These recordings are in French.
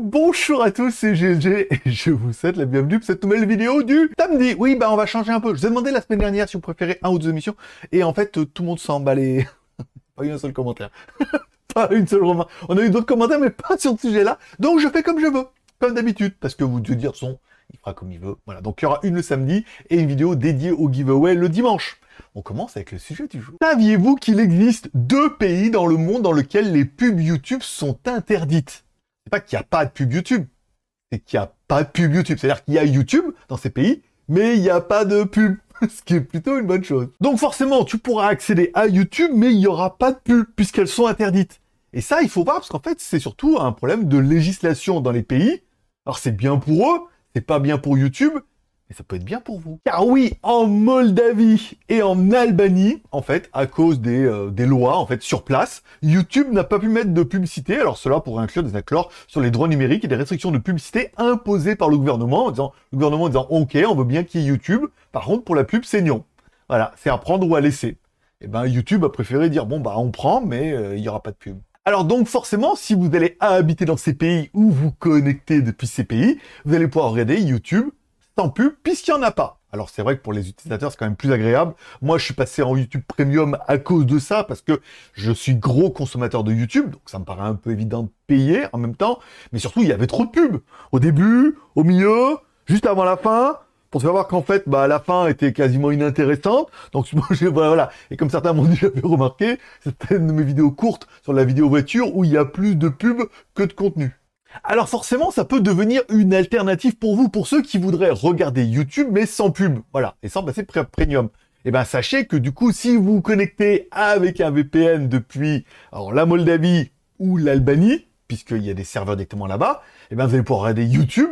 Bonjour à tous, c'est GLG et je vous souhaite la bienvenue pour cette nouvelle vidéo du samedi. Oui, bah on va changer un peu. Je vous ai demandé la semaine dernière si vous préférez un ou deux émissions et en fait euh, tout le monde s'est emballé. Pas eu un seul commentaire. pas une seule remarque. On a eu d'autres commentaires mais pas sur ce sujet-là. Donc je fais comme je veux, comme d'habitude, parce que vous devez dire son, il fera comme il veut. Voilà, donc il y aura une le samedi et une vidéo dédiée au giveaway le dimanche. On commence avec le sujet du jour. Saviez-vous qu'il existe deux pays dans le monde dans lesquels les pubs YouTube sont interdites C'est pas qu'il n'y a pas de pub YouTube, c'est qu'il n'y a pas de pub YouTube. C'est-à-dire qu'il y a YouTube dans ces pays, mais il n'y a pas de pub. Ce qui est plutôt une bonne chose. Donc forcément, tu pourras accéder à YouTube, mais il n'y aura pas de pub puisqu'elles sont interdites. Et ça, il faut voir, parce qu'en fait, c'est surtout un problème de législation dans les pays. Alors c'est bien pour eux, c'est pas bien pour YouTube, et ça peut être bien pour vous. Car oui, en Moldavie et en Albanie, en fait, à cause euh, des, lois, en fait, sur place, YouTube n'a pas pu mettre de publicité. Alors cela pourrait inclure des accords sur les droits numériques et des restrictions de publicité imposées par le gouvernement en disant, le gouvernement disant, ok, on veut bien qu'il y ait YouTube. Par contre, pour la pub, c'est non. Voilà, c'est à prendre ou à laisser. Et eh ben, YouTube a préféré dire, bon, bah, on prend, mais euh, il y n'y aura pas de pub. Alors donc forcément, si vous allez habiter dans ces pays ou vous connectez depuis ces pays, vous allez pouvoir regarder YouTube pub, puisqu'il n'y en a pas. Alors c'est vrai que pour les utilisateurs, c'est quand même plus agréable. Moi, je suis passé en YouTube Premium à cause de ça, parce que je suis gros consommateur de YouTube, donc ça me paraît un peu évident de payer en même temps. Mais surtout, il y avait trop de pubs. Au début, au milieu, juste avant la fin, pour savoir qu'en fait, bah, la fin était quasiment inintéressante. Donc, voilà, Et comme certains m'ont déjà remarqué remarquer, c'était une de mes vidéos courtes sur la vidéo voiture où il y a plus de pubs que de contenu alors forcément ça peut devenir une alternative pour vous, pour ceux qui voudraient regarder YouTube mais sans pub, voilà, et sans passer premium. Et eh ben sachez que du coup si vous vous connectez avec un VPN depuis alors, la Moldavie ou l'Albanie, puisqu'il y a des serveurs directement là-bas, et eh bien, vous allez pouvoir regarder YouTube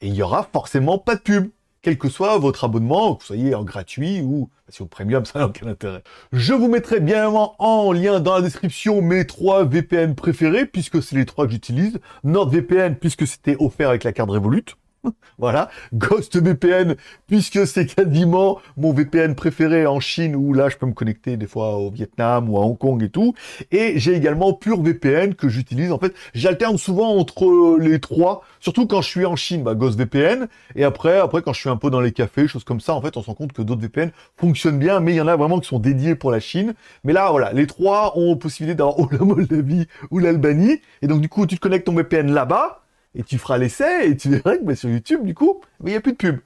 et il y aura forcément pas de pub quel que soit votre abonnement, que vous soyez en gratuit ou si au premium, ça n'a aucun intérêt. Je vous mettrai bien évidemment en lien dans la description mes trois VPN préférés, puisque c'est les trois que j'utilise. NordVPN, puisque c'était offert avec la carte Revolute. voilà, Ghost VPN, puisque c'est quasiment mon VPN préféré en Chine, où là je peux me connecter des fois au Vietnam ou à Hong Kong et tout. Et j'ai également Pure VPN que j'utilise. En fait, j'alterne souvent entre les trois, surtout quand je suis en Chine, bah, Ghost VPN. Et après, après quand je suis un peu dans les cafés, choses comme ça, en fait, on se rend compte que d'autres VPN fonctionnent bien, mais il y en a vraiment qui sont dédiés pour la Chine. Mais là, voilà, les trois ont possibilité d'avoir ou la Moldavie ou l'Albanie. Et donc du coup, tu te connectes ton VPN là-bas et tu feras l'essai, et tu verras que bah, sur YouTube, du coup, bah, il y n'y a plus de pub.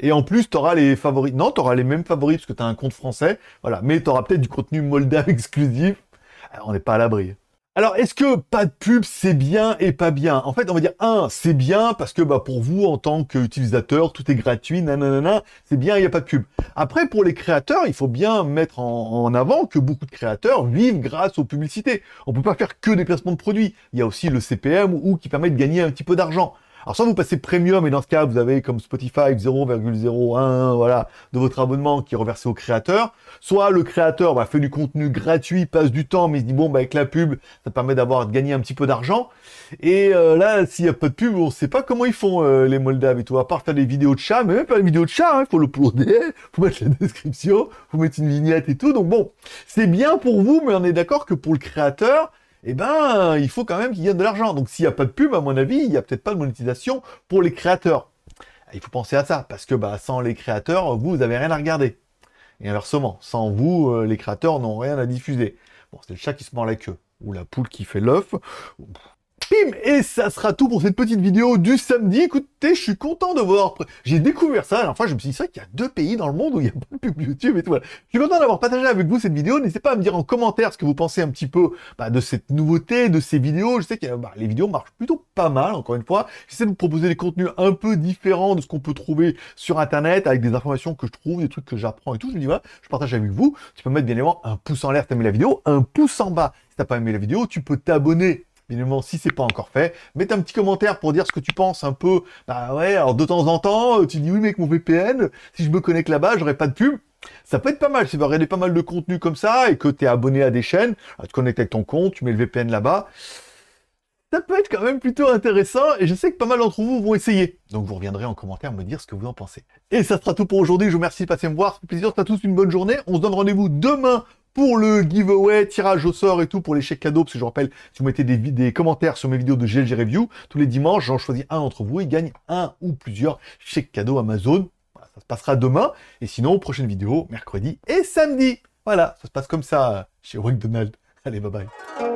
Et en plus, tu auras les favoris. Non, tu auras les mêmes favoris parce que tu as un compte français. Voilà. Mais tu auras peut-être du contenu moldave exclusif. Euh, on n'est pas à l'abri. Alors, est-ce que pas de pub, c'est bien et pas bien En fait, on va dire, un, c'est bien parce que bah, pour vous, en tant qu'utilisateur, tout est gratuit, nanana, c'est bien, il n'y a pas de pub. Après, pour les créateurs, il faut bien mettre en, avant que beaucoup de créateurs vivent grâce aux publicités. On ne peut pas faire que des placements de produits. Il y a aussi le CPM ou qui permet de gagner un petit peu d'argent. Alors, soit vous passez premium, et dans ce cas, vous avez comme Spotify 0,01 voilà, de votre abonnement qui est reversé au créateur. Soit le créateur bah, fait du contenu gratuit, passe du temps, mais il se dit, bon, bah, avec la pub, ça permet d'avoir de gagner un petit peu d'argent. Et euh, là, s'il n'y a pas de pub, on ne sait pas comment ils font euh, les Moldaves et tout. À part faire des vidéos de chat. mais même pas des vidéos de chat, il hein, le faut l'uploader, faut mettre la description, faut mettre une vignette et tout. Donc bon, c'est bien pour vous, mais on est d'accord que pour le créateur, eh ben, il faut quand même qu'il ait de l'argent. Donc s'il n'y a pas de pub, à mon avis, il n'y a peut-être pas de monétisation pour les créateurs. Il faut penser à ça, parce que bah, sans les créateurs, vous, vous n'avez rien à regarder. Et inversement, sans vous, euh, les créateurs n'ont rien à diffuser. Bon, c'est le chat qui se mord la queue, ou la poule qui fait l'œuf. Et ça sera tout pour cette petite vidéo du samedi. Écoutez, je suis content de voir... J'ai découvert ça Enfin, je me suis dit, c'est qu'il y a deux pays dans le monde où il n'y a pas de pub YouTube et tout. Je suis content d'avoir partagé avec vous cette vidéo. N'hésitez pas à me dire en commentaire ce que vous pensez un petit peu bah, de cette nouveauté, de ces vidéos. Je sais que bah, les vidéos marchent plutôt pas mal, encore une fois. J'essaie de vous proposer des contenus un peu différents de ce qu'on peut trouver sur Internet, avec des informations que je trouve, des trucs que j'apprends et tout. Je me dis, voilà, je partage avec vous. Tu peux mettre bien évidemment un pouce en l'air si t'as aimé la vidéo, un pouce en bas si t'as pas aimé la vidéo. Tu peux t'abonner évidemment si c'est pas encore fait. Mets un petit commentaire pour dire ce que tu penses un peu. Bah ouais, alors de temps en temps, euh, tu dis oui mec mon VPN, si je me connecte là-bas, j'aurai pas de pub. Ça peut être pas mal, si tu vas regarder pas mal de contenu comme ça et que tu es abonné à des chaînes, tu te connectes avec ton compte, tu mets le VPN là-bas. Ça peut être quand même plutôt intéressant et je sais que pas mal d'entre vous vont essayer. Donc vous reviendrez en commentaire me dire ce que vous en pensez. Et ça sera tout pour aujourd'hui, je vous remercie de passer me voir, c'est plaisir, à tous une bonne journée. On se donne rendez-vous demain pour le giveaway, tirage au sort et tout, pour les chèques cadeaux, parce que je vous rappelle, si vous mettez des, commentaires sur mes vidéos de GLG Review, tous les dimanches, j'en choisis un d'entre vous et gagne un ou plusieurs chèques cadeaux Amazon. Voilà, ça se passera demain, et sinon, prochaine vidéo, mercredi et samedi. Voilà, ça se passe comme ça chez McDonald's. Allez, bye bye.